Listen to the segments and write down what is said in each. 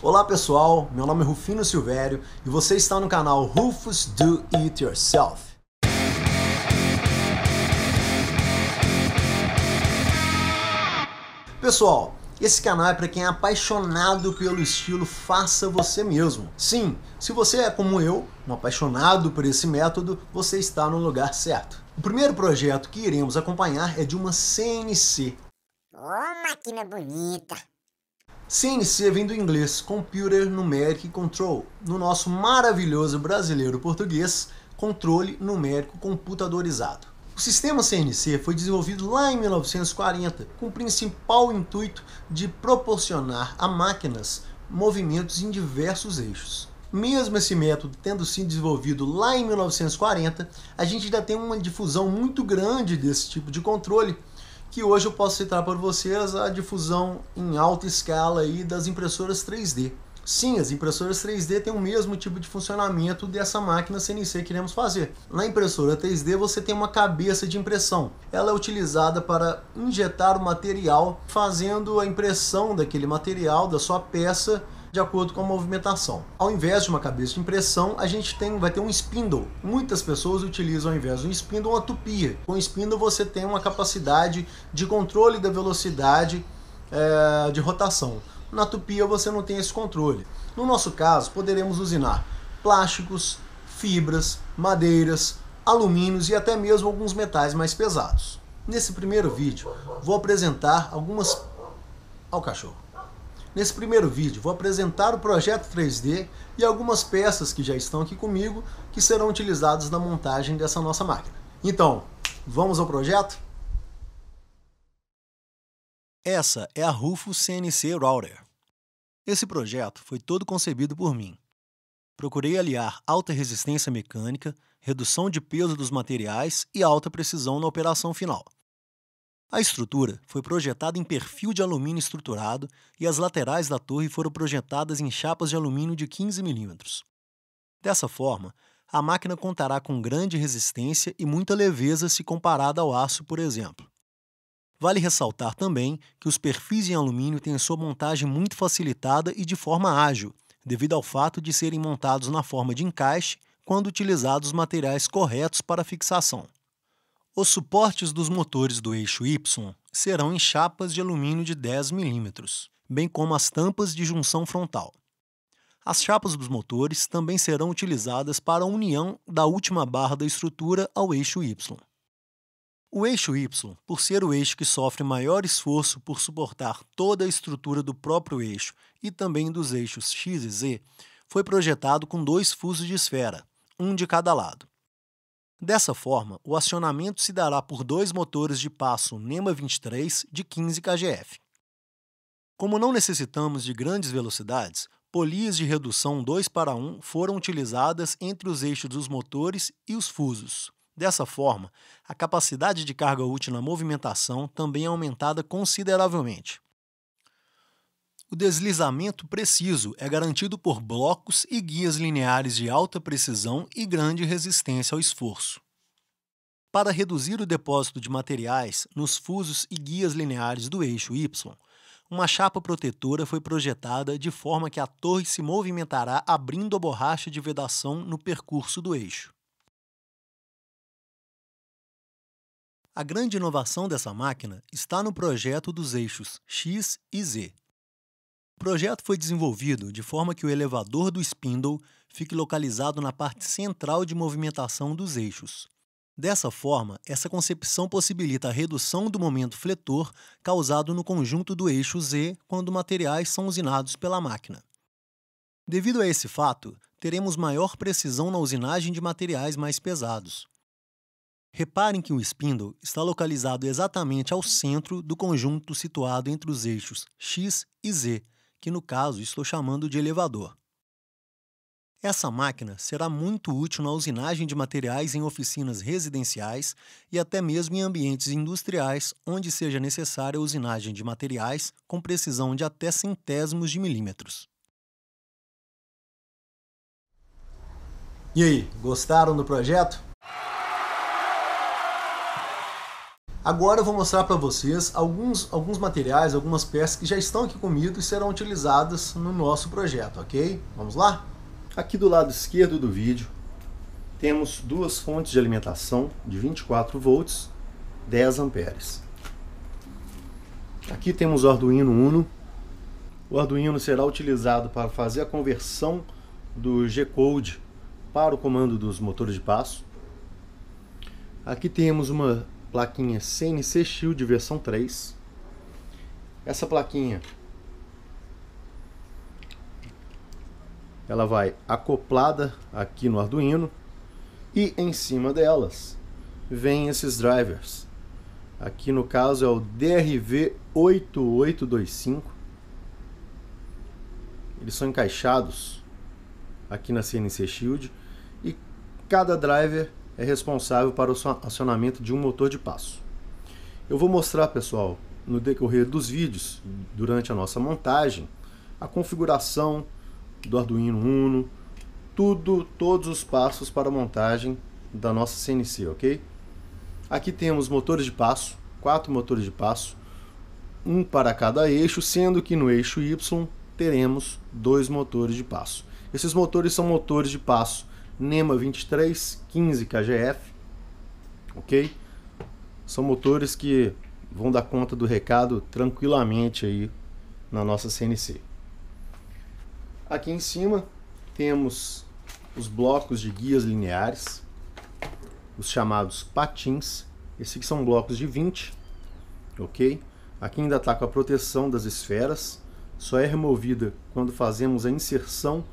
Olá pessoal, meu nome é Rufino Silvério e você está no canal Rufus Do It Yourself. Pessoal, esse canal é para quem é apaixonado pelo estilo faça você mesmo. Sim, se você é como eu, um apaixonado por esse método, você está no lugar certo. O primeiro projeto que iremos acompanhar é de uma CNC. Ô, oh, máquina bonita! CNC vem vindo inglês, Computer Numeric Control. No nosso maravilhoso brasileiro português, controle numérico computadorizado. O sistema CNC foi desenvolvido lá em 1940 com o principal intuito de proporcionar a máquinas movimentos em diversos eixos. Mesmo esse método tendo sido desenvolvido lá em 1940, a gente ainda tem uma difusão muito grande desse tipo de controle que hoje eu posso citar para vocês a difusão em alta escala aí das impressoras 3D. Sim, as impressoras 3D têm o mesmo tipo de funcionamento dessa máquina CNC que iremos fazer. Na impressora 3D você tem uma cabeça de impressão. Ela é utilizada para injetar o material, fazendo a impressão daquele material, da sua peça, de acordo com a movimentação. Ao invés de uma cabeça de impressão, a gente tem, vai ter um spindle. Muitas pessoas utilizam ao invés de um spindle uma tupia. Com o spindle você tem uma capacidade de controle da velocidade é, de rotação. Na tupia você não tem esse controle. No nosso caso, poderemos usinar plásticos, fibras, madeiras, alumínios e até mesmo alguns metais mais pesados. Nesse primeiro vídeo, vou apresentar algumas... ao cachorro. Nesse primeiro vídeo vou apresentar o projeto 3D e algumas peças que já estão aqui comigo que serão utilizadas na montagem dessa nossa máquina. Então, vamos ao projeto? Essa é a Rufo CNC Router. Esse projeto foi todo concebido por mim. Procurei aliar alta resistência mecânica, redução de peso dos materiais e alta precisão na operação final. A estrutura foi projetada em perfil de alumínio estruturado e as laterais da torre foram projetadas em chapas de alumínio de 15 milímetros. Dessa forma, a máquina contará com grande resistência e muita leveza se comparada ao aço, por exemplo. Vale ressaltar também que os perfis em alumínio têm sua montagem muito facilitada e de forma ágil, devido ao fato de serem montados na forma de encaixe quando utilizados os materiais corretos para fixação. Os suportes dos motores do eixo Y serão em chapas de alumínio de 10 mm, bem como as tampas de junção frontal. As chapas dos motores também serão utilizadas para a união da última barra da estrutura ao eixo Y. O eixo Y, por ser o eixo que sofre maior esforço por suportar toda a estrutura do próprio eixo e também dos eixos X e Z, foi projetado com dois fusos de esfera, um de cada lado. Dessa forma, o acionamento se dará por dois motores de passo NEMA 23 de 15 kgf. Como não necessitamos de grandes velocidades, polias de redução 2 para 1 foram utilizadas entre os eixos dos motores e os fusos. Dessa forma, a capacidade de carga útil na movimentação também é aumentada consideravelmente. O deslizamento preciso é garantido por blocos e guias lineares de alta precisão e grande resistência ao esforço. Para reduzir o depósito de materiais nos fusos e guias lineares do eixo Y, uma chapa protetora foi projetada de forma que a torre se movimentará abrindo a borracha de vedação no percurso do eixo. A grande inovação dessa máquina está no projeto dos eixos X e Z, o projeto foi desenvolvido de forma que o elevador do spindle fique localizado na parte central de movimentação dos eixos. Dessa forma, essa concepção possibilita a redução do momento fletor causado no conjunto do eixo Z quando materiais são usinados pela máquina. Devido a esse fato, teremos maior precisão na usinagem de materiais mais pesados. Reparem que o spindle está localizado exatamente ao centro do conjunto situado entre os eixos X e Z, que no caso estou chamando de elevador. Essa máquina será muito útil na usinagem de materiais em oficinas residenciais e até mesmo em ambientes industriais, onde seja necessária a usinagem de materiais com precisão de até centésimos de milímetros. E aí, gostaram do projeto? Agora eu vou mostrar para vocês alguns, alguns materiais, algumas peças que já estão aqui comigo e serão utilizadas no nosso projeto, ok? Vamos lá? Aqui do lado esquerdo do vídeo temos duas fontes de alimentação de 24 volts, 10 amperes. Aqui temos o Arduino Uno. O Arduino será utilizado para fazer a conversão do G-Code para o comando dos motores de passo. Aqui temos uma plaquinha CNC Shield versão 3. Essa plaquinha ela vai acoplada aqui no Arduino e em cima delas vem esses drivers. Aqui no caso é o DRV8825. Eles são encaixados aqui na CNC Shield e cada driver é responsável para o acionamento de um motor de passo. Eu vou mostrar, pessoal, no decorrer dos vídeos, durante a nossa montagem, a configuração do Arduino Uno, tudo, todos os passos para a montagem da nossa CNC, ok? Aqui temos motores de passo, quatro motores de passo, um para cada eixo, sendo que no eixo Y teremos dois motores de passo. Esses motores são motores de passo NEMA 2315 KGF, ok? São motores que vão dar conta do recado tranquilamente aí na nossa CNC. Aqui em cima temos os blocos de guias lineares, os chamados patins. Esses aqui são blocos de 20, ok? Aqui ainda está com a proteção das esferas, só é removida quando fazemos a inserção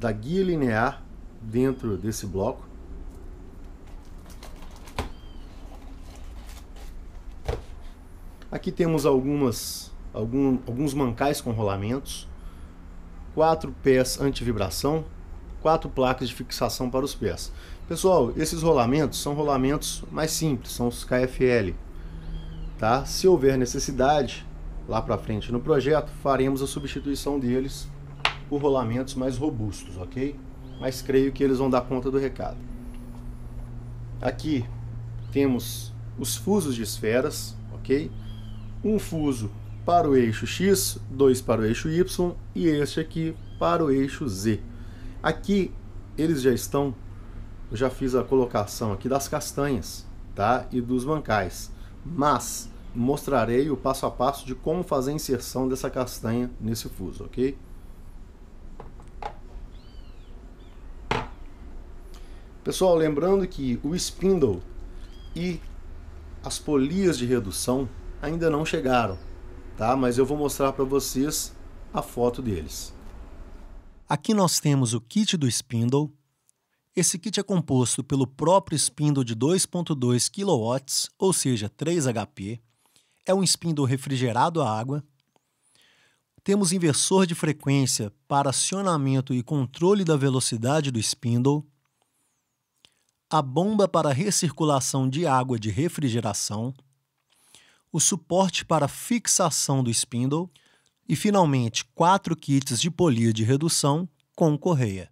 da guia linear dentro desse bloco. Aqui temos algumas, algum, alguns mancais com rolamentos, quatro pés anti-vibração, quatro placas de fixação para os pés. Pessoal, esses rolamentos são rolamentos mais simples, são os KFL. Tá? Se houver necessidade, lá para frente no projeto, faremos a substituição deles por rolamentos mais robustos, ok? Mas creio que eles vão dar conta do recado. Aqui temos os fusos de esferas, ok? Um fuso para o eixo X, dois para o eixo Y e este aqui para o eixo Z. Aqui eles já estão, eu já fiz a colocação aqui das castanhas tá? e dos bancais, mas mostrarei o passo a passo de como fazer a inserção dessa castanha nesse fuso, ok? Pessoal, lembrando que o spindle e as polias de redução ainda não chegaram, tá? Mas eu vou mostrar para vocês a foto deles. Aqui nós temos o kit do spindle. Esse kit é composto pelo próprio spindle de 2.2 kW, ou seja, 3 HP. É um spindle refrigerado a água. Temos inversor de frequência para acionamento e controle da velocidade do spindle a bomba para recirculação de água de refrigeração, o suporte para fixação do spindle e, finalmente, quatro kits de polia de redução com correia.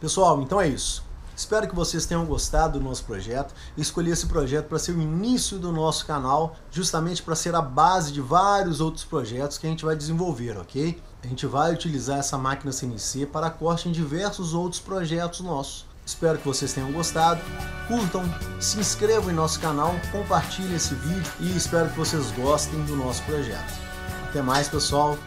Pessoal, então é isso. Espero que vocês tenham gostado do nosso projeto. Eu escolhi esse projeto para ser o início do nosso canal, justamente para ser a base de vários outros projetos que a gente vai desenvolver, ok? A gente vai utilizar essa máquina CNC para corte em diversos outros projetos nossos. Espero que vocês tenham gostado. Curtam, se inscrevam em nosso canal, compartilhem esse vídeo e espero que vocês gostem do nosso projeto. Até mais, pessoal.